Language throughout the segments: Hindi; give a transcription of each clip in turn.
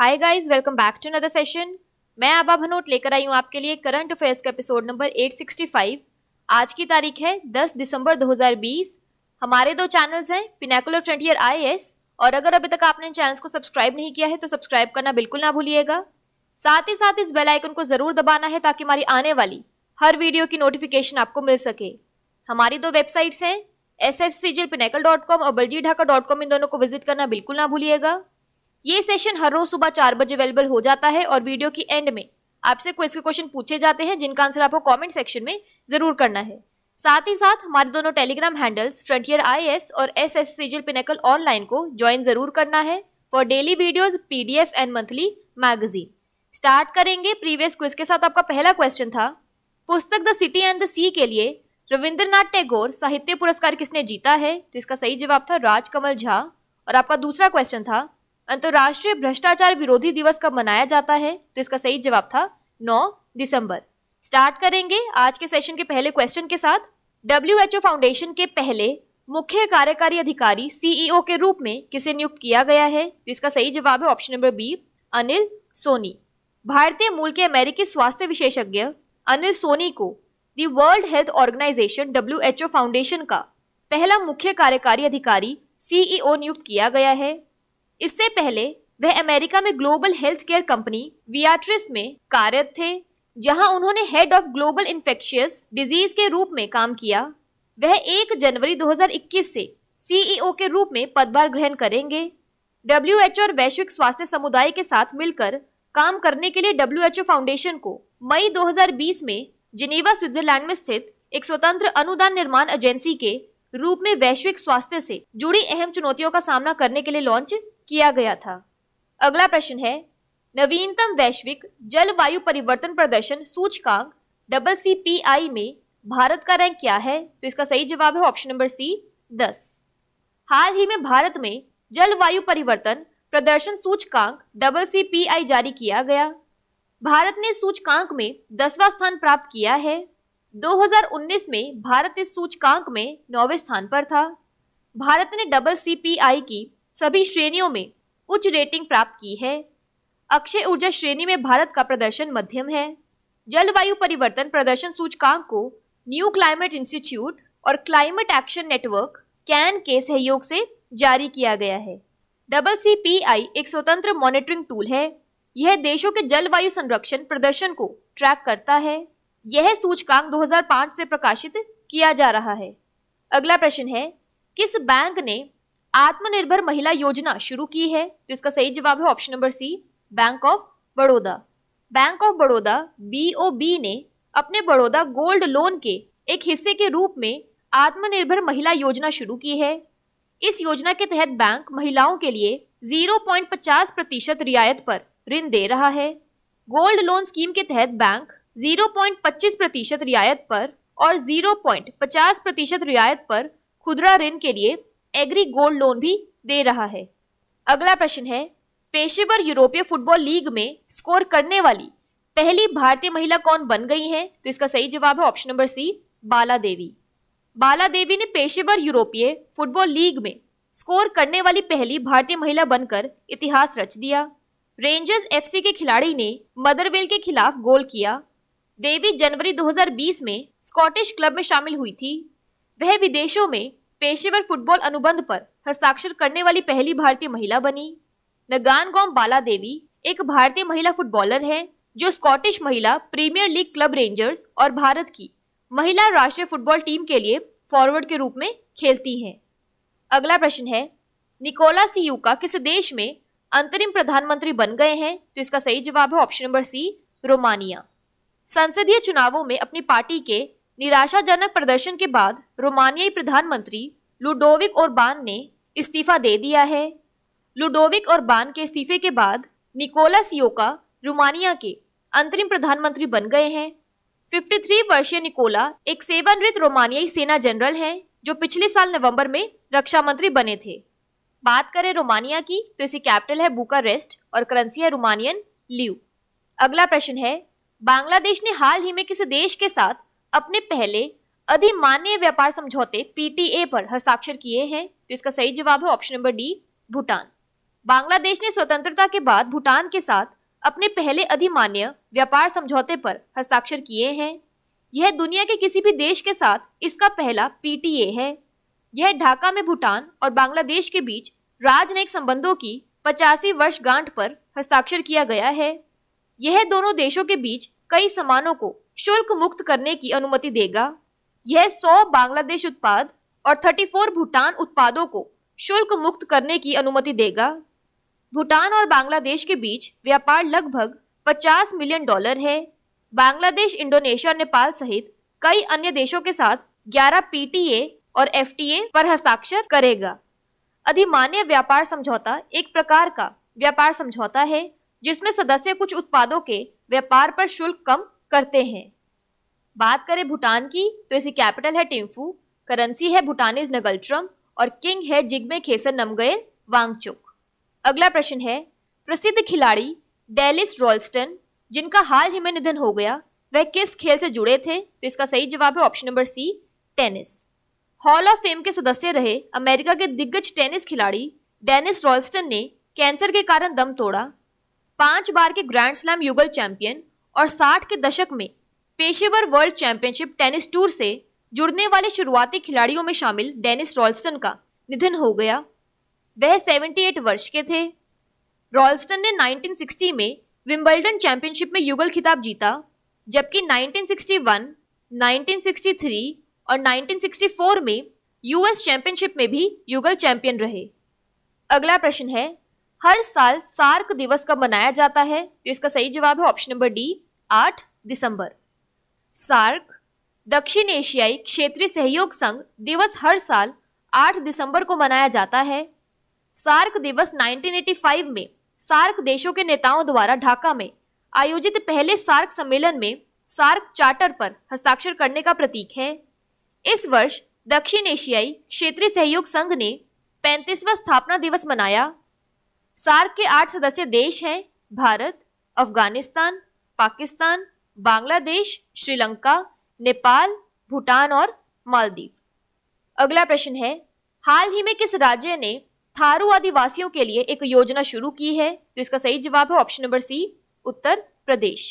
hi guys welcome back to another session मैं आबा भनोट लेकर आई हूँ आपके लिए करंट अफेयर्स का एपिसोड नंबर 865 आज की तारीख है 10 दिसंबर 2020 हमारे दो चैनल्स हैं पिनाकुलर फ्रंटियर एस और अगर अभी तक आपने चैनल्स को सब्सक्राइब नहीं किया है तो सब्सक्राइब करना बिल्कुल ना भूलिएगा साथ ही साथ इस बेलाइकन को ज़रूर दबाना है ताकि हमारी आने वाली हर वीडियो की नोटिफिकेशन आपको मिल सके हमारी दो वेबसाइट्स हैं एस एस सी जी और बलजी ढाका डॉट कॉम इन दोनों को विजिट करना बिल्कुल ना भूलिएगा ये सेशन हर रोज सुबह चार बजे अवेलेबल हो जाता है और वीडियो की एंड में आपसे क्विज के क्वेश्चन पूछे जाते हैं जिनका आंसर आपको कमेंट सेक्शन में जरूर करना है साथ ही साथ हमारे दोनों टेलीग्राम हैंडल्स फ्रंटियर आई और एस एस सीजल पिनेकल ऑनलाइन को ज्वाइन जरूर करना है for daily videos P and monthly magazine start करेंगे प्रीवियस क्विज के साथ आपका पहला क्वेश्चन था पुस्तक the city and the sea के लिए रविंद्रनाथ टैगोर साहित्य पुरस्कार किसने जीता है तो इसका सही जवाब था राजकमल झा और आपका दूसरा क्वेश्चन था अंतर्राष्ट्रीय भ्रष्टाचार विरोधी दिवस कब मनाया जाता है तो इसका सही जवाब था 9 दिसंबर स्टार्ट करेंगे आज के सेशन के पहले क्वेश्चन के साथ डब्ल्यू फाउंडेशन के पहले मुख्य कार्यकारी अधिकारी सीईओ के रूप में किसे नियुक्त किया गया है तो इसका सही जवाब है option number B Anil Soni भारतीय मूल के अमेरिकी स्वास्थ्य विशेषज्ञ अनिल सोनी को the World Health Organization W foundation का पहला मुख्य कार्यकारी अधिकारी सीईओ नियुक्त किया गया है इससे पहले वह अमेरिका में global health care company Viatris में कार्यरत थे जहां उन्होंने head of global infectious disease के रूप में काम किया वह 1 जनवरी 2021 से सीईओ e के रूप में पदभार ग्रहण करेंगे डब्ल्यू और वैश्विक स्वास्थ्य समुदाय के साथ मिलकर काम करने के लिए डब्ल्यू फाउंडेशन को मई 2020 में जिनेवा स्विट्जरलैंड में स्थित एक स्वतंत्र अनुदान निर्माण एजेंसी के रूप में वैश्विक स्वास्थ्य से जुड़ी अहम चुनौतियों का सामना करने के लिए लॉन्च किया गया था अगला प्रश्न है नवीनतम वैश्विक जलवायु परिवर्तन प्रदर्शन सूचकांक डबल सी पी आई में भारत का रैंक क्या है तो इसका सही जवाब है ऑप्शन नंबर सी दस हाल ही में भारत में जलवायु परिवर्तन प्रदर्शन सूचकांक डबल सी पी आई जारी किया गया भारत ने सूचकांक में दसवां स्थान प्राप्त किया है 2019 में भारत इस सूचकांक में नौवे स्थान पर था भारत ने डबल सी पी आई की सभी श्रेणियों में उच्च रेटिंग प्राप्त की है अक्षय ऊर्जा श्रेणी में भारत का प्रदर्शन मध्यम है जलवायु परिवर्तन प्रदर्शन सूचकांक को न्यू क्लाइमेट इंस्टीट्यूट और क्लाइमेट एक्शन नेटवर्क कैन के सहयोग से जारी किया गया है डबल सी पी आई एक स्वतंत्र मॉनिटरिंग टूल है यह देशों के जलवायु संरक्षण प्रदर्शन को ट्रैक करता है यह सूचकांक 2005 से प्रकाशित किया जा रहा है अगला प्रश्न है किस बैंक ने आत्मनिर्भर महिला योजना शुरू की है तो इसका सही जवाब है option number C bank of Baroda bank of Baroda B ने अपने बड़ौदा गोल्ड लोन के एक हिस्से के रूप में आत्मनिर्भर महिला योजना शुरू की है इस योजना के तहत बैंक महिलाओं के लिए 0.50 प्रतिशत रियायत पर ऋण दे रहा है गोल्ड लोन स्कीम के तहत बैंक 0.25 प्रतिशत रियायत पर और 0.50 प्रतिशत रियायत पर खुदरा ऋण के लिए एग्री गोल्ड लोन भी दे रहा है अगला प्रश्न है पेशेवर यूरोपीय फुटबॉल लीग में स्कोर करने वाली पहली भारतीय महिला कौन बन गई है तो इसका सही जवाब है ऑप्शन नंबर सी बाला देवी बाला देवी ने पेशेवर यूरोपीय फुटबॉल लीग में स्कोर करने वाली पहली भारतीय महिला बनकर इतिहास रच दिया रेंजर्स एफसी के खिलाड़ी ने मदरवेल के खिलाफ गोल किया देवी जनवरी 2020 में स्कॉटिश क्लब में शामिल हुई थी वह विदेशों में पेशेवर फुटबॉल अनुबंध पर हस्ताक्षर करने वाली पहली भारतीय महिला बनी नगान बाला देवी एक भारतीय महिला फुटबॉलर है जो स्कॉटिश महिला प्रीमियर लीग क्लब रेंजर्स और भारत की महिला राष्ट्रीय फुटबॉल टीम के लिए फॉरवर्ड के रूप में खेलती हैं अगला प्रश्न है निकोला यूका किस देश में अंतरिम प्रधानमंत्री बन गए हैं तो इसका सही जवाब है ऑप्शन नंबर सी रोमानिया संसदीय चुनावों में अपनी पार्टी के निराशाजनक प्रदर्शन के बाद रोमानियाई प्रधानमंत्री लुडोविक और बान ने इस्तीफा दे दिया है लुडोविक और बान के इस्तीफे के बाद निकोला सियोका रोमानिया के अंतरिम प्रधानमंत्री बन गए हैं 53 वर्षीय निकोला एक सेवानृत रोमानियाई सेना जनरल हैं जो पिछले साल नवंबर में रक्षा मंत्री बने थे बात करें रोमानिया की तो इसे कैपिटल है बुकारेस्ट और करेंसी है रोमानियन लियू अगला प्रश्न है बांग्लादेश ने हाल ही में किसी देश के साथ अपने पहले अधिमान्य व्यापार समझौते पीटीए पर हस्ताक्षर किए हैं तो इसका सही जवाब है option number D Bhutan Bangladesh ने स्वतंत्रता के बाद भूटान के साथ अपने पहले अधिमान्य व्यापार समझौते पर हस्ताक्षर किए हैं यह दुनिया के किसी भी देश के साथ इसका पहला पीटीए है यह ढाका में भूटान और बांग्लादेश के बीच राजनयिक संबंधों की पचासी वर्ष गांठ पर हस्ताक्षर किया गया है यह दोनों देशों के बीच कई सामानों को शुल्क मुक्त करने की अनुमति देगा यह 100 बांग्लादेश उत्पाद और 34 भूटान उत्पादों को शुल्क मुक्त करने की अनुमति देगा भूटान और बांग्लादेश के बीच व्यापार लगभग 50 मिलियन डॉलर है बांग्लादेश इंडोनेशिया और नेपाल सहित कई अन्य देशों के साथ 11 पीटीए और एफटीए पर हस्ताक्षर करेगा अधिमान्य व्यापार समझौता एक प्रकार का व्यापार समझौता है जिसमें सदस्य कुछ उत्पादों के व्यापार पर शुल्क कम करते हैं बात करें भूटान की तो इसकी कैपिटल है टिम्फू करेंसी है भूटानीज नगल्ट्रम और किंग है जिग्मे खेसर नमगए वांगचुक अगला प्रश्न है प्रसिद्ध खिलाड़ी डेलिस रोल्स्टन जिनका हाल ही में निधन हो गया वह किस खेल से जुड़े थे तो इसका सही जवाब है option number C tennis hall of fame के सदस्य रहे अमेरिका के दिग्गज टेनिस खिलाड़ी डेनिस रोल्स्टन ने कैंसर के कारण दम तोड़ा पांच बार के ग्रैंड स्लैम युगल चैंपियन और 60 के दशक में पेशेवर वर्ल्ड चैंपियनशिप टेनिस टूर से जुड़ने वाले शुरुआती खिलाड़ियों में शामिल डेनिस रॉल्स्टन का निधन हो गया वह 78 वर्ष के थे रॉल्स्टन ने 1960 में विंबलडन चैंपियनशिप में युगल खिताब जीता जबकि 1961, 1963 और 1964 में यूएस चैंपियनशिप में भी युगल चैंपियन रहे अगला प्रश्न है हर साल सार्क दिवस कब मनाया जाता है तो इसका सही जवाब है ऑप्शन नंबर डी आठ दिसंबर सार्क दक्षिण एशियाई क्षेत्रीय सहयोग संघ दिवस हर साल 8 दिसंबर को मनाया जाता है सार्क दिवस 1985 में सार्क देशों के नेताओं द्वारा ढाका में आयोजित पहले सार्क सम्मेलन में सार्क चार्टर पर हस्ताक्षर करने का प्रतीक है इस वर्ष दक्षिण एशियाई क्षेत्रीय सहयोग संघ ने पैंतीसवा स्थापना दिवस मनाया सार्क के आठ सदस्य देश हैं भारत अफगानिस्तान पाकिस्तान बांग्लादेश श्रीलंका नेपाल भूटान और मालदीव अगला प्रश्न है हाल ही में किस राज्य ने थारू आदिवासियों के लिए एक योजना शुरू की है तो इसका सही जवाब है ऑप्शन नंबर सी उत्तर प्रदेश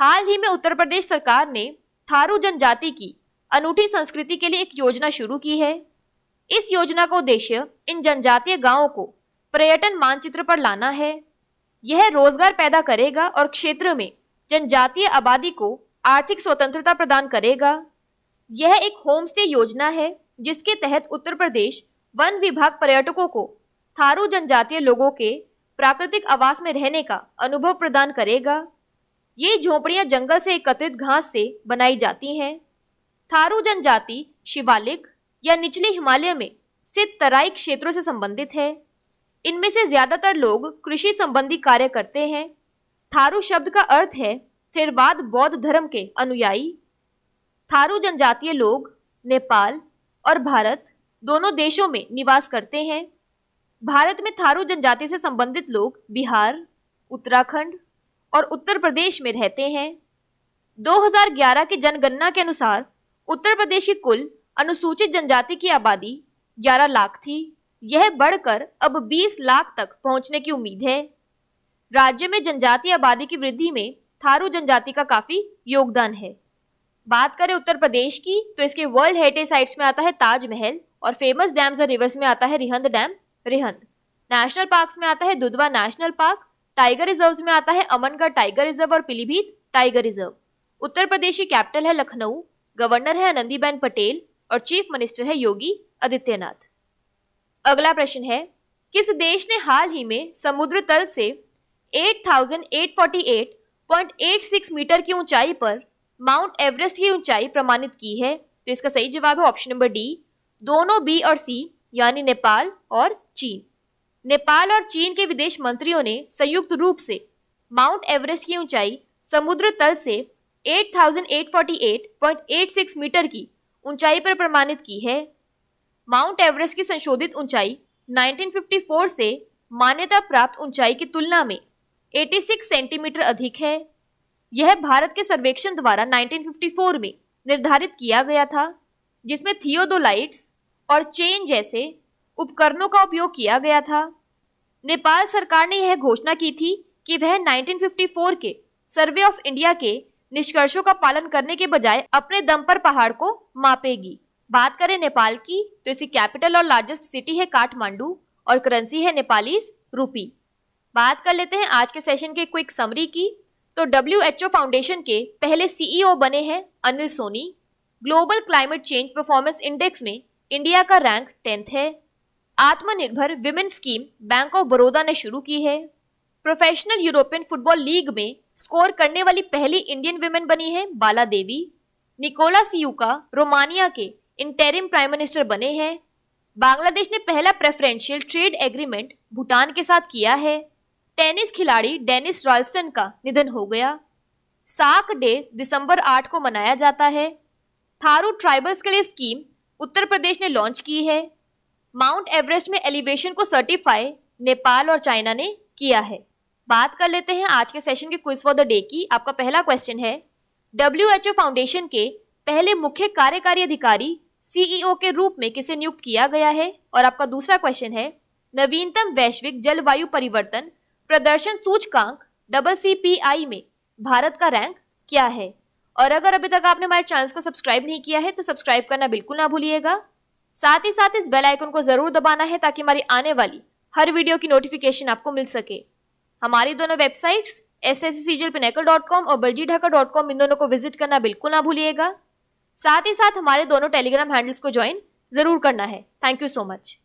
हाल ही में उत्तर प्रदेश सरकार ने थारू जनजाति की अनूठी संस्कृति के लिए एक योजना शुरू की है इस योजना का उद्देश्य इन जनजातीय गांवों को पर्यटन मानचित्र पर लाना है यह रोजगार पैदा करेगा और क्षेत्र में जनजातीय आबादी को आर्थिक स्वतंत्रता प्रदान करेगा यह एक होम स्टे योजना है जिसके तहत उत्तर प्रदेश वन विभाग पर्यटकों को थारू जनजातीय लोगों के प्राकृतिक आवास में रहने का अनुभव प्रदान करेगा ये झोपड़ियां जंगल से एकत्रित घास से बनाई जाती हैं थारू जनजाति शिवालिक या निचले हिमालय में स्थित तराई क्षेत्रों से संबंधित है इनमें से ज़्यादातर लोग कृषि संबंधी कार्य करते हैं थारू शब्द का अर्थ है थेरवाद बौद्ध धर्म के अनुयायी थारू जनजातीय लोग नेपाल और भारत दोनों देशों में निवास करते हैं भारत में थारू जनजाति से संबंधित लोग बिहार उत्तराखंड और उत्तर प्रदेश में रहते हैं 2011 की जनगणना के अनुसार उत्तर प्रदेश की कुल अनुसूचित जनजाति की आबादी 11 लाख थी यह बढ़कर अब 20 लाख तक पहुंचने की उम्मीद है राज्य में जनजातीय आबादी की वृद्धि में थारू जनजाति का काफी योगदान है बात करें उत्तर प्रदेश की तो इसके वर्ल्ड हेरिटेज साइट्स में आता है ताजमहल और फेमस डैम्स और रिवर्स में आता है Rihand dam Rihand national parks में आता है Dudhwa national park tiger reserve में आता है अमनगढ़ टाइगर रिजर्व और पीलीभीत टाइगर रिजर्व उत्तर प्रदेश की कैपिटल है लखनऊ गवर्नर है आनंदीबेन पटेल और चीफ मिनिस्टर है योगी आदित्यनाथ अगला प्रश्न है किस देश ने हाल ही में समुद्र तल से 8,848.86 मीटर की ऊंचाई पर माउंट एवरेस्ट की ऊंचाई प्रमाणित की है तो इसका सही जवाब है ऑप्शन नंबर डी दोनों बी और सी यानी नेपाल और चीन नेपाल और चीन के विदेश मंत्रियों ने संयुक्त रूप से माउंट एवरेस्ट की ऊंचाई समुद्र तल से 8,848.86 मीटर की ऊंचाई पर प्रमाणित की है माउंट एवरेस्ट की संशोधित ऊंचाई 1954 से मान्यता प्राप्त ऊंचाई की तुलना में 86 सेंटीमीटर अधिक है यह भारत के सर्वेक्षण द्वारा 1954 में निर्धारित किया गया था जिसमें थियोडोलाइट्स और चेन जैसे उपकरणों का उपयोग किया गया था नेपाल सरकार ने यह घोषणा की थी कि वह 1954 के सर्वे ऑफ इंडिया के निष्कर्षों का पालन करने के बजाय अपने दम पर पहाड़ को मापेगी बात करें नेपाल की तो इसकी कैपिटल और लार्जेस्ट सिटी है काठमांडू और करेंसी है नेपालीस रूपी बात कर लेते हैं आज के सेशन के क्विक समरी की तो डब्ल्यू एच ओ फाउंडेशन के पहले सीईओ e बने हैं Anil Soni global climate change performance index में इंडिया का रैंक टेंथ है Atmanirbhar women scheme bank of Baroda ने शुरू की है प्रोफेशनल यूरोपियन फुटबॉल लीग में स्कोर करने वाली पहली इंडियन विमेन बनी है बाला देवी निकोला सीयू का रोमानिया के इंटेरिम प्राइम मिनिस्टर बने हैं बांग्लादेश ने पहला प्रेफरेंशियल ट्रेड एग्रीमेंट भूटान के साथ किया है टेनिस खिलाड़ी डेनिस रॉयस्टन का निधन हो गया साक डे दिसंबर 8 को मनाया जाता है थारू ट्राइबल्स के लिए स्कीम उत्तर प्रदेश ने लॉन्च की है माउंट एवरेस्ट में एलिवेशन को सर्टिफाई नेपाल और चाइना ने किया है बात कर लेते हैं आज के सेशन के क्विज फॉर द डे की आपका पहला क्वेश्चन है डब्ल्यू एच ओ फाउंडेशन के पहले मुख्य कार्यकारी अधिकारी सीईओ के रूप में किसे नियुक्त किया गया है और आपका दूसरा क्वेश्चन है नवीनतम वैश्विक जलवायु परिवर्तन प्रदर्शन सूचकांक डबल सी में भारत का रैंक क्या है और अगर अभी तक आपने हमारे चैनल को सब्सक्राइब नहीं किया है तो सब्सक्राइब करना बिल्कुल ना भूलिएगा साथ ही साथ इस बेल आइकन को जरूर दबाना है ताकि हमारी आने वाली हर वीडियो की नोटिफिकेशन आपको मिल सके हमारी दोनों वेबसाइट्स एस एस सी और बलजी ढाका डॉट कॉम इन दोनों को विजिट करना बिल्कुल ना भूलिएगा साथ ही साथ हमारे दोनों टेलीग्राम हैंडल्स को ज्वाइन जरूर करना है थैंक यू सो मच